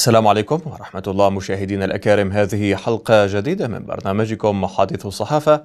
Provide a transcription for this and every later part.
السلام عليكم ورحمة الله مشاهدينا الأكارم هذه حلقة جديدة من برنامجكم حادث الصحافة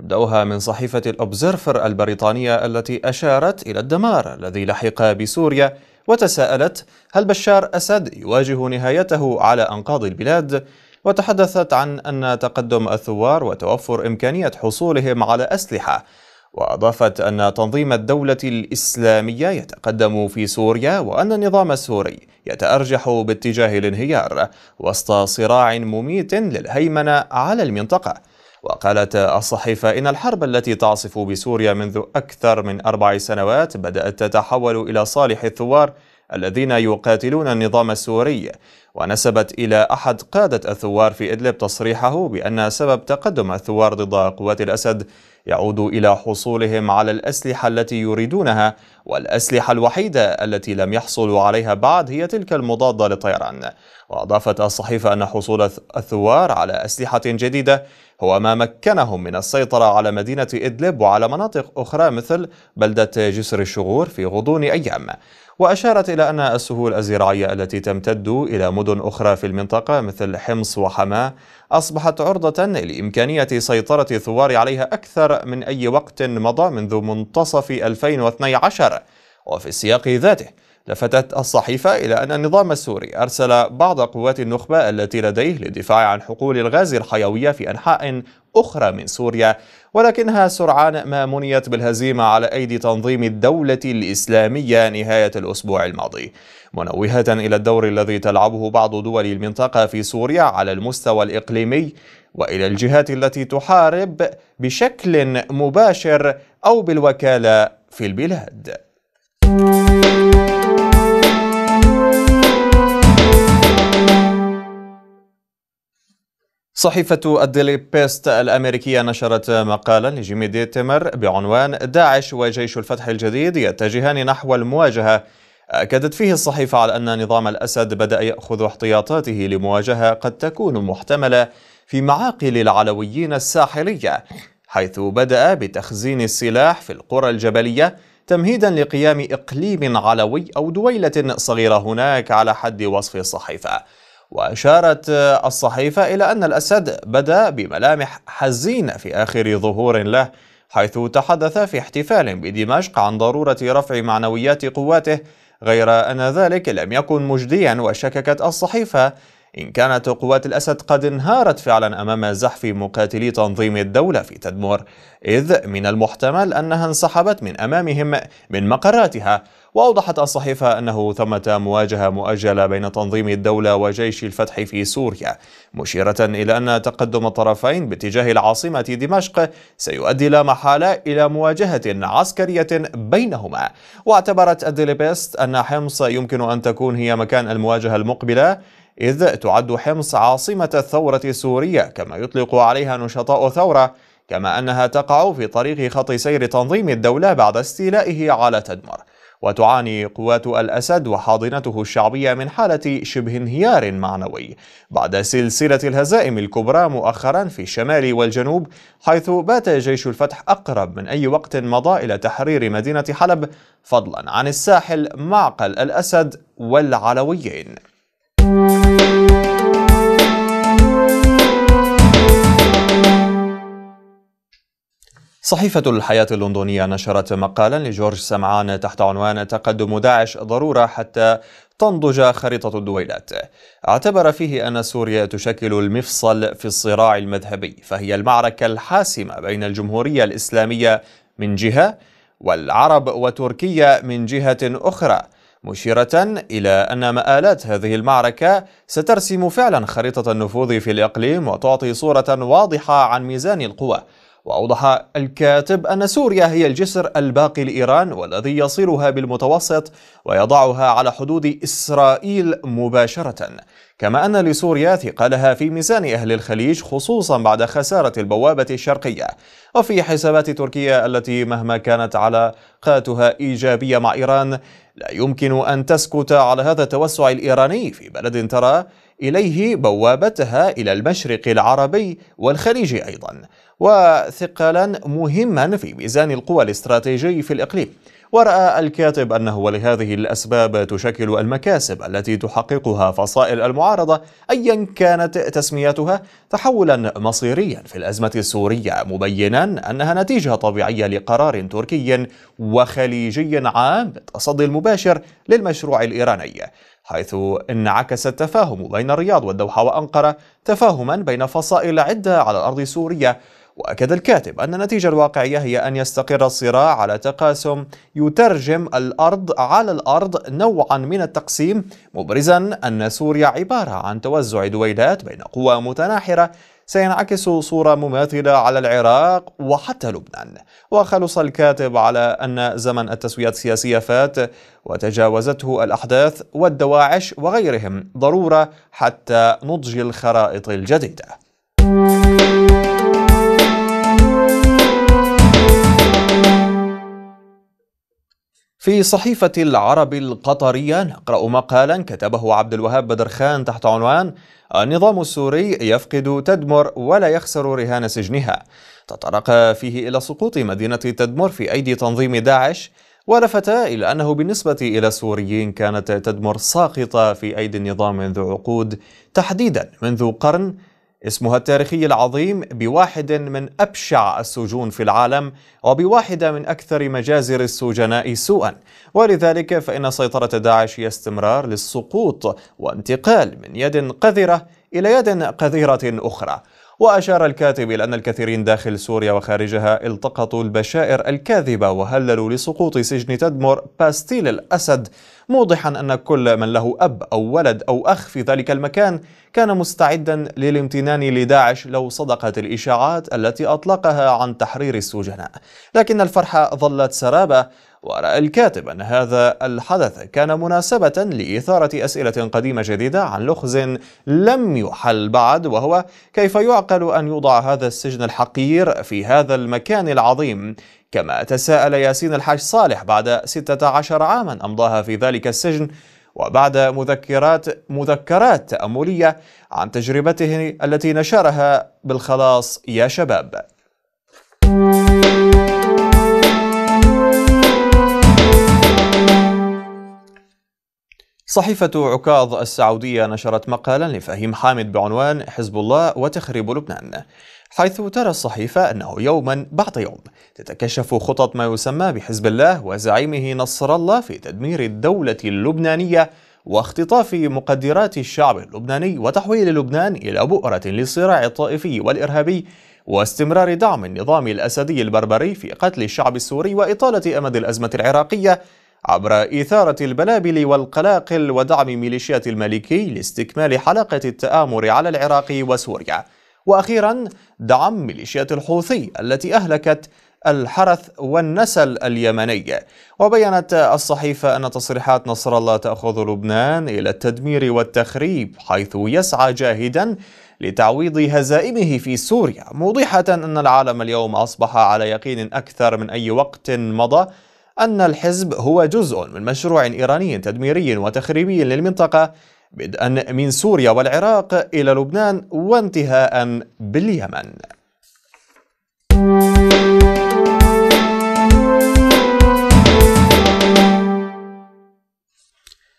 نبدأها من صحيفة الأوبزيرفر البريطانية التي أشارت إلى الدمار الذي لحق بسوريا وتساءلت هل بشار أسد يواجه نهايته على أنقاض البلاد؟ وتحدثت عن أن تقدم الثوار وتوفر إمكانية حصولهم على أسلحة وأضافت أن تنظيم الدولة الإسلامية يتقدم في سوريا وأن النظام السوري يتأرجح باتجاه الانهيار وسط صراع مميت للهيمنة على المنطقة وقالت الصحيفة إن الحرب التي تعصف بسوريا منذ أكثر من أربع سنوات بدأت تتحول إلى صالح الثوار الذين يقاتلون النظام السوري ونسبت إلى أحد قادة الثوار في إدلب تصريحه بأن سبب تقدم الثوار ضد قوات الأسد يعود إلى حصولهم على الأسلحة التي يريدونها والأسلحة الوحيدة التي لم يحصلوا عليها بعد هي تلك المضادة للطيران وأضافت الصحيفة أن حصول الثوار على أسلحة جديدة هو ما مكنهم من السيطرة على مدينة إدلب وعلى مناطق أخرى مثل بلدة جسر الشغور في غضون أيام وأشارت إلى أن السهول الزراعية التي تمتد إلى مدن أخرى في المنطقة مثل حمص وحماة أصبحت عرضة لإمكانية سيطرة الثوار عليها أكثر من أي وقت مضى منذ منتصف 2012 وفي السياق ذاته لفتت الصحيفة إلى أن النظام السوري أرسل بعض قوات النخبة التي لديه للدفاع عن حقول الغاز الحيوية في أنحاء أخرى من سوريا ولكنها سرعان ما منيت بالهزيمة على أيدي تنظيم الدولة الإسلامية نهاية الأسبوع الماضي منوهة إلى الدور الذي تلعبه بعض دول المنطقة في سوريا على المستوى الإقليمي وإلى الجهات التي تحارب بشكل مباشر أو بالوكالة في البلاد صحيفة الديلي بيست الأمريكية نشرت مقالا لجيمي ديتمر بعنوان داعش وجيش الفتح الجديد يتجهان نحو المواجهة أكدت فيه الصحيفة على أن نظام الأسد بدأ يأخذ احتياطاته لمواجهة قد تكون محتملة في معاقل العلويين الساحلية حيث بدأ بتخزين السلاح في القرى الجبلية تمهيدا لقيام إقليم علوي أو دويلة صغيرة هناك على حد وصف الصحيفة وأشارت الصحيفة إلى أن الأسد بدا بملامح حزينة في آخر ظهور له حيث تحدث في احتفال بدمشق عن ضرورة رفع معنويات قواته غير أن ذلك لم يكن مجديا وشككت الصحيفة إن كانت قوات الأسد قد انهارت فعلا أمام زحف مقاتلي تنظيم الدولة في تدمر إذ من المحتمل أنها انسحبت من أمامهم من مقراتها وأوضحت الصحيفة أنه ثمة مواجهة مؤجلة بين تنظيم الدولة وجيش الفتح في سوريا مشيرة إلى أن تقدم الطرفين باتجاه العاصمة دمشق سيؤدي لا محالة إلى مواجهة عسكرية بينهما واعتبرت الديليبيست أن حمص يمكن أن تكون هي مكان المواجهة المقبلة إذ تعد حمص عاصمة الثورة السورية كما يطلق عليها نشطاء ثورة كما أنها تقع في طريق خط سير تنظيم الدولة بعد استيلائه على تدمر وتعاني قوات الأسد وحاضنته الشعبية من حالة شبه انهيار معنوي بعد سلسلة الهزائم الكبرى مؤخرا في الشمال والجنوب حيث بات جيش الفتح أقرب من أي وقت مضى إلى تحرير مدينة حلب فضلا عن الساحل معقل الأسد والعلويين صحيفة الحياة اللندنية نشرت مقالا لجورج سمعان تحت عنوان تقدم داعش ضرورة حتى تنضج خريطة الدويلات اعتبر فيه أن سوريا تشكل المفصل في الصراع المذهبي فهي المعركة الحاسمة بين الجمهورية الإسلامية من جهة والعرب وتركيا من جهة أخرى مشيرة إلى أن مآلات هذه المعركة سترسم فعلا خريطة النفوذ في الإقليم وتعطي صورة واضحة عن ميزان القوى وأوضح الكاتب أن سوريا هي الجسر الباقي لإيران والذي يصيرها بالمتوسط ويضعها على حدود إسرائيل مباشرة كما أن لسوريا ثقلها في ميزان أهل الخليج خصوصا بعد خسارة البوابة الشرقية وفي حسابات تركيا التي مهما كانت علاقاتها إيجابية مع إيران لا يمكن أن تسكت على هذا التوسع الإيراني في بلد ترى إليه بوابتها إلى المشرق العربي والخليج أيضا وثقلا مهما في ميزان القوى الاستراتيجي في الإقليم ورأى الكاتب أنه ولهذه الأسباب تشكل المكاسب التي تحققها فصائل المعارضة أيا كانت تسميتها تحولا مصيريا في الأزمة السورية مبينا أنها نتيجة طبيعية لقرار تركي وخليجي عام بالتصدي المباشر للمشروع الإيراني حيث انعكس التفاهم بين الرياض والدوحة وأنقرة تفاهما بين فصائل عدة على الأرض السورية وأكد الكاتب أن النتيجة الواقعية هي أن يستقر الصراع على تقاسم يترجم الأرض على الأرض نوعا من التقسيم مبرزا أن سوريا عبارة عن توزع دويلات بين قوى متناحرة سينعكس صورة مماثلة على العراق وحتى لبنان وخلص الكاتب على أن زمن التسويات السياسية فات وتجاوزته الأحداث والدواعش وغيرهم ضرورة حتى نضج الخرائط الجديدة في صحيفة العرب القطرية نقرأ مقالا كتبه عبد الوهاب بدرخان تحت عنوان النظام السوري يفقد تدمر ولا يخسر رهان سجنها تطرق فيه إلى سقوط مدينة تدمر في أيدي تنظيم داعش ولفت إلى أنه بالنسبة إلى السوريين كانت تدمر ساقطة في أيدي النظام منذ عقود تحديدا منذ قرن اسمها التاريخي العظيم بواحد من أبشع السجون في العالم وبواحدة من أكثر مجازر السجناء سوءا ولذلك فإن سيطرة داعش هي استمرار للسقوط وانتقال من يد قذرة إلى يد قذرة أخرى وأشار الكاتب إلى أن الكثيرين داخل سوريا وخارجها التقطوا البشائر الكاذبة وهللوا لسقوط سجن تدمر باستيل الأسد موضحا أن كل من له أب أو ولد أو أخ في ذلك المكان كان مستعدا للامتنان لداعش لو صدقت الإشاعات التي أطلقها عن تحرير السجناء لكن الفرحة ظلت سرابة ورأى الكاتب أن هذا الحدث كان مناسبة لإثارة أسئلة قديمة جديدة عن لغز لم يحل بعد وهو كيف يعقل أن يوضع هذا السجن الحقير في هذا المكان العظيم كما تساءل ياسين الحاج صالح بعد 16 عاما أمضاها في ذلك السجن وبعد مذكرات مذكرات تأملية عن تجربته التي نشرها بالخلاص يا شباب صحيفة عكاظ السعودية نشرت مقالا لفهيم حامد بعنوان حزب الله وتخريب لبنان حيث ترى الصحيفة أنه يوما بعد يوم تتكشف خطط ما يسمى بحزب الله وزعيمه نصر الله في تدمير الدولة اللبنانية واختطاف مقدرات الشعب اللبناني وتحويل لبنان إلى بؤرة للصراع الطائفي والإرهابي واستمرار دعم النظام الأسدي البربري في قتل الشعب السوري وإطالة أمد الأزمة العراقية عبر إثارة البلابل والقلاقل ودعم ميليشيات المالكي لاستكمال حلقة التآمر على العراق وسوريا وأخيرا دعم ميليشيات الحوثي التي أهلكت الحرث والنسل اليمني وبيّنت الصحيفة أن تصريحات نصر الله تأخذ لبنان إلى التدمير والتخريب حيث يسعى جاهدا لتعويض هزائمه في سوريا موضحة أن العالم اليوم أصبح على يقين أكثر من أي وقت مضى أن الحزب هو جزء من مشروع إيراني تدميري وتخريبي للمنطقة بدءا من سوريا والعراق إلى لبنان وانتهاء باليمن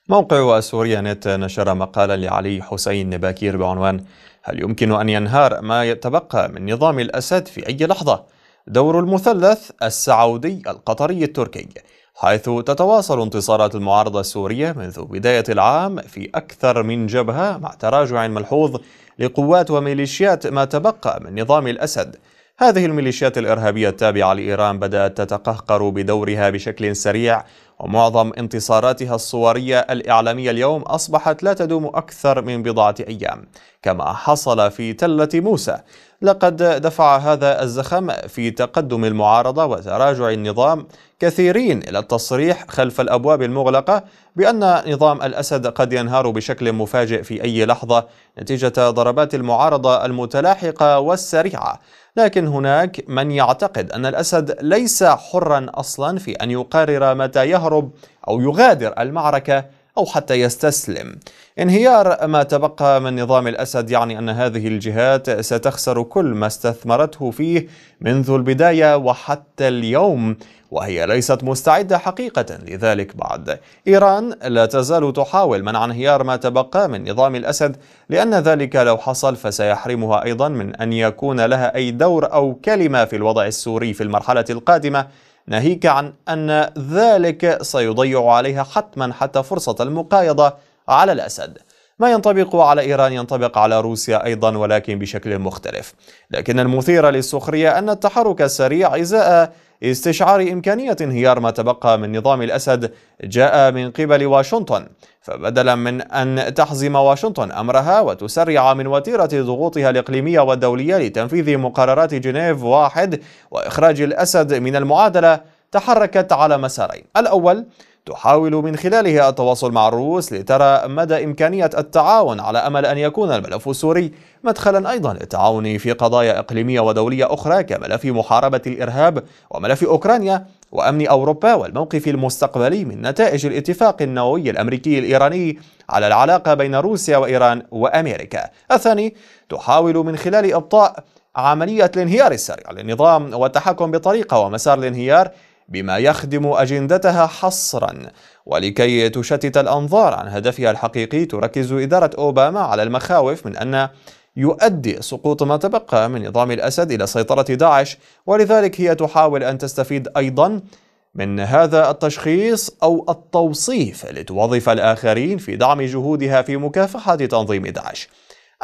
موقع سوريا نت نشر مقالا لعلي حسين باكير بعنوان هل يمكن أن ينهار ما يتبقى من نظام الأسد في أي لحظة؟ دور المثلث السعودي القطري التركي حيث تتواصل انتصارات المعارضة السورية منذ بداية العام في أكثر من جبهة مع تراجع ملحوظ لقوات وميليشيات ما تبقى من نظام الأسد هذه الميليشيات الإرهابية التابعة لإيران بدأت تتقهقر بدورها بشكل سريع ومعظم انتصاراتها الصورية الإعلامية اليوم أصبحت لا تدوم أكثر من بضعة أيام كما حصل في تلة موسى لقد دفع هذا الزخم في تقدم المعارضة وتراجع النظام كثيرين إلى التصريح خلف الأبواب المغلقة بأن نظام الأسد قد ينهار بشكل مفاجئ في أي لحظة نتيجة ضربات المعارضة المتلاحقة والسريعة لكن هناك من يعتقد أن الأسد ليس حرا أصلا في أن يقرر متى يهرب أو يغادر المعركة أو حتى يستسلم انهيار ما تبقى من نظام الأسد يعني أن هذه الجهات ستخسر كل ما استثمرته فيه منذ البداية وحتى اليوم وهي ليست مستعدة حقيقة لذلك بعد إيران لا تزال تحاول منع انهيار ما تبقى من نظام الأسد لأن ذلك لو حصل فسيحرمها أيضا من أن يكون لها أي دور أو كلمة في الوضع السوري في المرحلة القادمة ناهيك عن أن ذلك سيضيع عليها حتما حتى فرصة المقايضة على الأسد ما ينطبق على إيران ينطبق على روسيا أيضا ولكن بشكل مختلف لكن المثير للسخرية أن التحرك السريع إزاء استشعار إمكانية انهيار ما تبقى من نظام الأسد جاء من قبل واشنطن فبدلا من أن تحزم واشنطن أمرها وتسرع من وتيرة ضغوطها الإقليمية والدولية لتنفيذ مقررات جنيف واحد وإخراج الأسد من المعادلة تحركت على مسارين الأول تحاول من خلاله التواصل مع الروس لترى مدى إمكانية التعاون على أمل أن يكون الملف السوري مدخلا أيضا للتعاون في قضايا إقليمية ودولية أخرى كملف محاربة الإرهاب وملف أوكرانيا وأمن أوروبا والموقف المستقبلي من نتائج الاتفاق النووي الأمريكي الإيراني على العلاقة بين روسيا وإيران وأمريكا الثاني تحاول من خلال إبطاء عملية الانهيار السريع للنظام والتحكم بطريقة ومسار الانهيار بما يخدم أجندتها حصرا ولكي تشتت الأنظار عن هدفها الحقيقي تركز إدارة أوباما على المخاوف من أن يؤدي سقوط ما تبقى من نظام الأسد إلى سيطرة داعش ولذلك هي تحاول أن تستفيد أيضا من هذا التشخيص أو التوصيف لتوظف الآخرين في دعم جهودها في مكافحة تنظيم داعش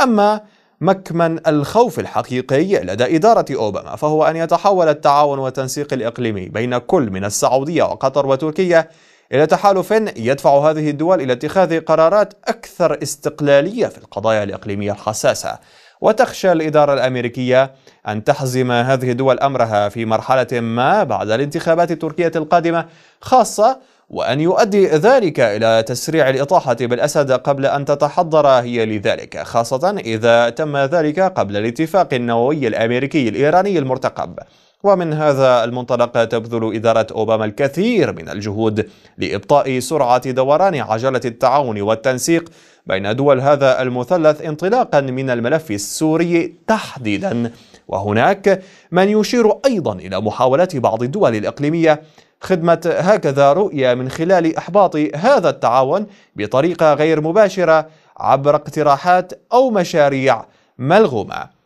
أما مكمن الخوف الحقيقي لدى إدارة أوباما فهو أن يتحول التعاون والتنسيق الإقليمي بين كل من السعودية وقطر وتركيا إلى تحالف يدفع هذه الدول إلى اتخاذ قرارات أكثر استقلالية في القضايا الإقليمية الحساسة وتخشى الإدارة الأمريكية أن تحزم هذه الدول أمرها في مرحلة ما بعد الانتخابات التركية القادمة خاصة وأن يؤدي ذلك إلى تسريع الإطاحة بالأسد قبل أن تتحضر هي لذلك خاصة إذا تم ذلك قبل الاتفاق النووي الأمريكي الإيراني المرتقب ومن هذا المنطلق تبذل إدارة أوباما الكثير من الجهود لإبطاء سرعة دوران عجلة التعاون والتنسيق بين دول هذا المثلث انطلاقا من الملف السوري تحديدا وهناك من يشير أيضا إلى محاولات بعض الدول الإقليمية خدمة هكذا رؤية من خلال إحباط هذا التعاون بطريقة غير مباشرة عبر اقتراحات أو مشاريع ملغومة.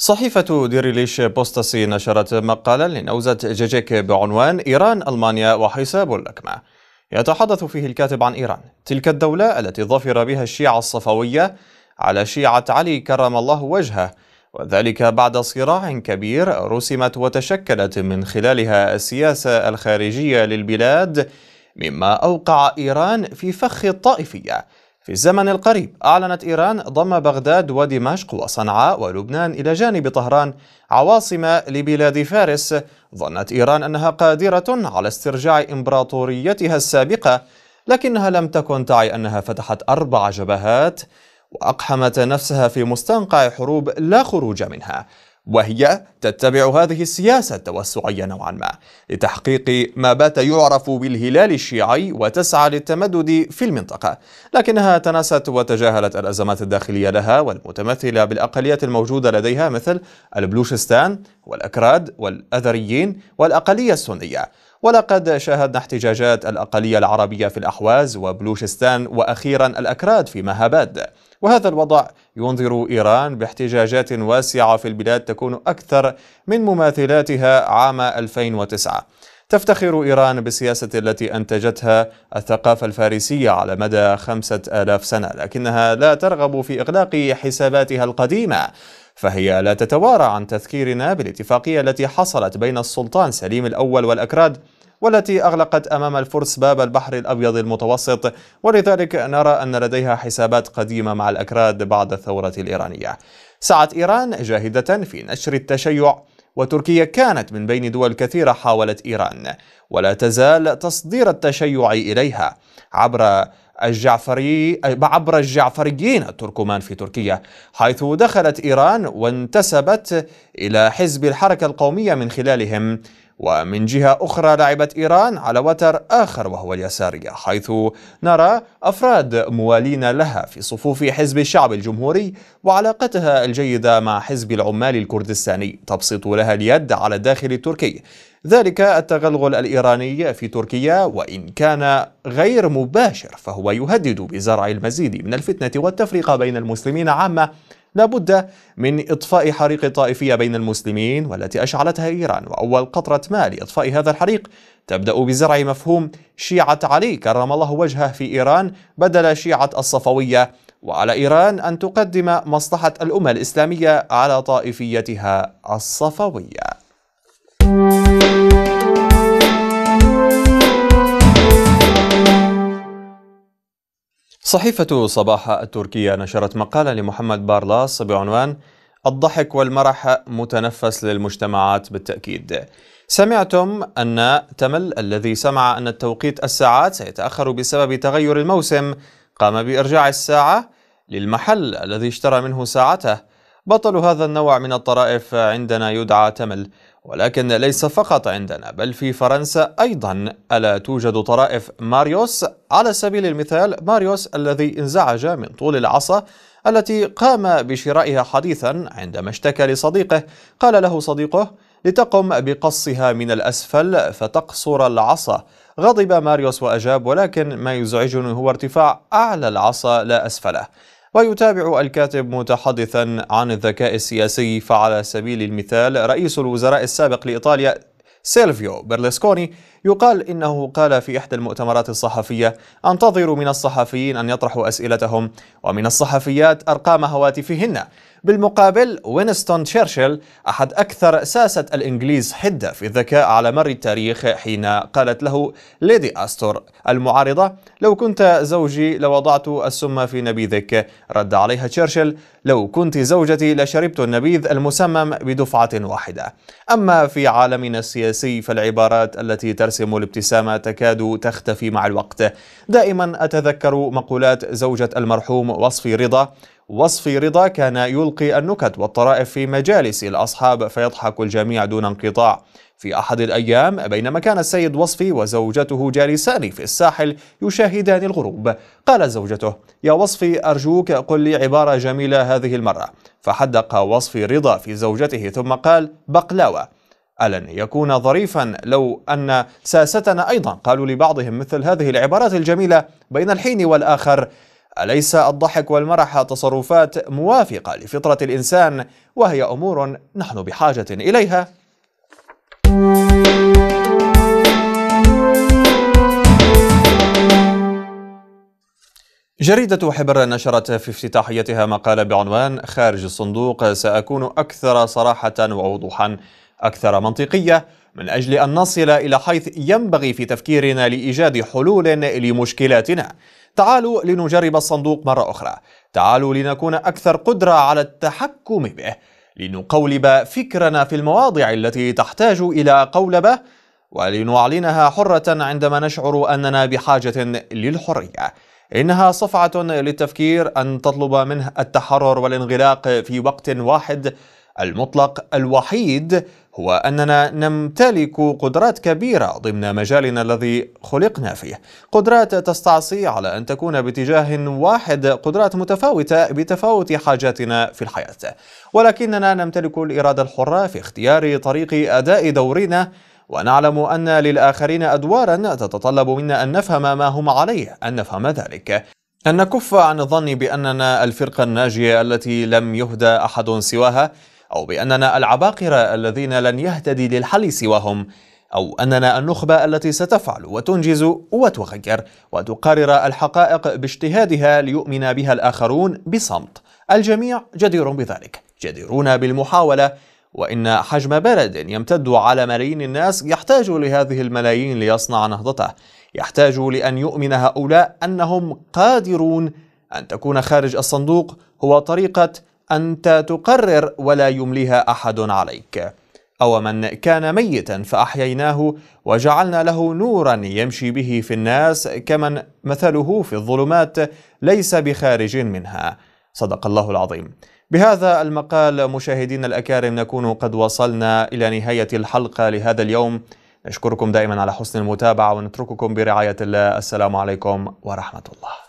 صحيفة ديريليش بوستاسي نشرت مقالا لنوزة جيجيك بعنوان إيران ألمانيا وحساب اللكمة يتحدث فيه الكاتب عن إيران تلك الدولة التي ظفر بها الشيعة الصفوية على شيعة علي كرم الله وجهه وذلك بعد صراع كبير رسمت وتشكلت من خلالها السياسة الخارجية للبلاد مما أوقع إيران في فخ الطائفية في الزمن القريب أعلنت إيران ضم بغداد ودمشق وصنعاء ولبنان إلى جانب طهران عواصم لبلاد فارس ظنت إيران أنها قادرة على استرجاع إمبراطوريتها السابقة لكنها لم تكن تعي أنها فتحت أربع جبهات وأقحمت نفسها في مستنقع حروب لا خروج منها وهي تتبع هذه السياسة التوسعية نوعا ما لتحقيق ما بات يعرف بالهلال الشيعي وتسعى للتمدد في المنطقة لكنها تناست وتجاهلت الأزمات الداخلية لها والمتمثلة بالأقليات الموجودة لديها مثل البلوشستان والأكراد والأذريين والأقلية السنية ولقد شاهدنا احتجاجات الأقلية العربية في الأحواز وبلوشستان وأخيرا الأكراد في مهاباد وهذا الوضع ينظر إيران باحتجاجات واسعة في البلاد تكون أكثر من مماثلاتها عام 2009 تفتخر إيران بالسياسة التي أنتجتها الثقافة الفارسية على مدى خمسة آلاف سنة لكنها لا ترغب في إغلاق حساباتها القديمة فهي لا تتوارى عن تذكيرنا بالاتفاقية التي حصلت بين السلطان سليم الأول والأكراد والتي أغلقت أمام الفرس باب البحر الأبيض المتوسط ولذلك نرى أن لديها حسابات قديمة مع الأكراد بعد الثورة الإيرانية سعت إيران جاهدة في نشر التشيع وتركيا كانت من بين دول كثيرة حاولت إيران ولا تزال تصدير التشيع إليها عبر الجعفري عبر الجعفريين التركمان في تركيا حيث دخلت إيران وانتسبت إلى حزب الحركة القومية من خلالهم ومن جهة أخرى لعبت إيران على وتر آخر وهو اليسارية حيث نرى أفراد موالين لها في صفوف حزب الشعب الجمهوري وعلاقتها الجيدة مع حزب العمال الكردستاني تبسط لها اليد على الداخل التركي ذلك التغلغل الإيراني في تركيا وإن كان غير مباشر فهو يهدد بزرع المزيد من الفتنة والتفرقة بين المسلمين عامة لابد من إطفاء حريق طائفية بين المسلمين والتي أشعلتها إيران وأول قطرة ماء لإطفاء هذا الحريق تبدأ بزرع مفهوم شيعة علي كرم الله وجهه في إيران بدل شيعة الصفوية وعلى إيران أن تقدم مصلحة الأمة الإسلامية على طائفيتها الصفوية صحيفة صباح التركية نشرت مقالا لمحمد بارلاس بعنوان الضحك والمرح متنفس للمجتمعات بالتأكيد سمعتم أن تمل الذي سمع أن التوقيت الساعات سيتأخر بسبب تغير الموسم قام بإرجاع الساعة للمحل الذي اشترى منه ساعته بطل هذا النوع من الطرائف عندنا يدعى تمل ولكن ليس فقط عندنا بل في فرنسا أيضا ألا توجد طرائف ماريوس على سبيل المثال ماريوس الذي انزعج من طول العصا التي قام بشرائها حديثا عندما اشتكى لصديقه قال له صديقه لتقم بقصها من الأسفل فتقصر العصا غضب ماريوس وأجاب ولكن ما يزعجني هو ارتفاع أعلى العصا لا أسفله ويتابع الكاتب متحدثا عن الذكاء السياسي فعلى سبيل المثال رئيس الوزراء السابق لإيطاليا سيلفيو برلسكوني يقال إنه قال في إحدى المؤتمرات الصحفية انتظروا من الصحفيين أن يطرحوا أسئلتهم ومن الصحفيات أرقام هواتفهن بالمقابل وينستون تشرشل أحد أكثر ساسة الإنجليز حدة في الذكاء على مر التاريخ حين قالت له ليدي أستور المعارضة لو كنت زوجي لوضعت السم في نبيذك رد عليها تشرشل لو كنت زوجتي لشربت النبيذ المسمم بدفعة واحدة أما في عالمنا السياسي فالعبارات التي ترجع ترسم الابتسامة تكاد تختفي مع الوقت دائما أتذكر مقولات زوجة المرحوم وصفي رضا وصفي رضا كان يلقي النكت والطرائف في مجالس الأصحاب فيضحك الجميع دون انقطاع في أحد الأيام بينما كان السيد وصفي وزوجته جالسان في الساحل يشاهدان الغروب قال زوجته يا وصفي أرجوك قل لي عبارة جميلة هذه المرة فحدق وصفي رضا في زوجته ثم قال بقلاوة ألن يكون ظريفا لو أن ساستنا أيضا قالوا لبعضهم مثل هذه العبارات الجميلة بين الحين والآخر أليس الضحك والمرح تصرفات موافقة لفطرة الإنسان وهي أمور نحن بحاجة إليها؟ جريدة حبر نشرت في افتتاحيتها مقالة بعنوان خارج الصندوق سأكون أكثر صراحة ووضوحا أكثر منطقية من أجل أن نصل إلى حيث ينبغي في تفكيرنا لإيجاد حلول لمشكلاتنا تعالوا لنجرب الصندوق مرة أخرى تعالوا لنكون أكثر قدرة على التحكم به لنقولب فكرنا في المواضع التي تحتاج إلى قولبة ولنعلنها حرة عندما نشعر أننا بحاجة للحرية إنها صفعة للتفكير أن تطلب منه التحرر والانغلاق في وقت واحد المطلق الوحيد هو أننا نمتلك قدرات كبيرة ضمن مجالنا الذي خلقنا فيه قدرات تستعصي على أن تكون باتجاه واحد قدرات متفاوتة بتفاوت حاجاتنا في الحياة ولكننا نمتلك الإرادة الحرة في اختيار طريق أداء دورنا ونعلم أن للآخرين أدوارا تتطلب منا أن نفهم ما هم عليه أن نفهم ذلك أن نكف عن الظن بأننا الفرقة الناجية التي لم يهدى أحد سواها أو بأننا العباقرة الذين لن يهتدي للحل سواهم أو أننا النخبة التي ستفعل وتنجز وتغير وتقرر الحقائق باجتهادها ليؤمن بها الآخرون بصمت الجميع جدير بذلك جديرون بالمحاولة وإن حجم بلد يمتد على ملايين الناس يحتاج لهذه الملايين ليصنع نهضته يحتاج لأن يؤمن هؤلاء أنهم قادرون أن تكون خارج الصندوق هو طريقة أنت تقرر ولا يمليها أحد عليك أو من كان ميتا فأحييناه وجعلنا له نورا يمشي به في الناس كمن مثله في الظلمات ليس بخارج منها صدق الله العظيم بهذا المقال مشاهدينا الأكارم نكون قد وصلنا إلى نهاية الحلقة لهذا اليوم نشكركم دائما على حسن المتابعة ونترككم برعاية الله السلام عليكم ورحمة الله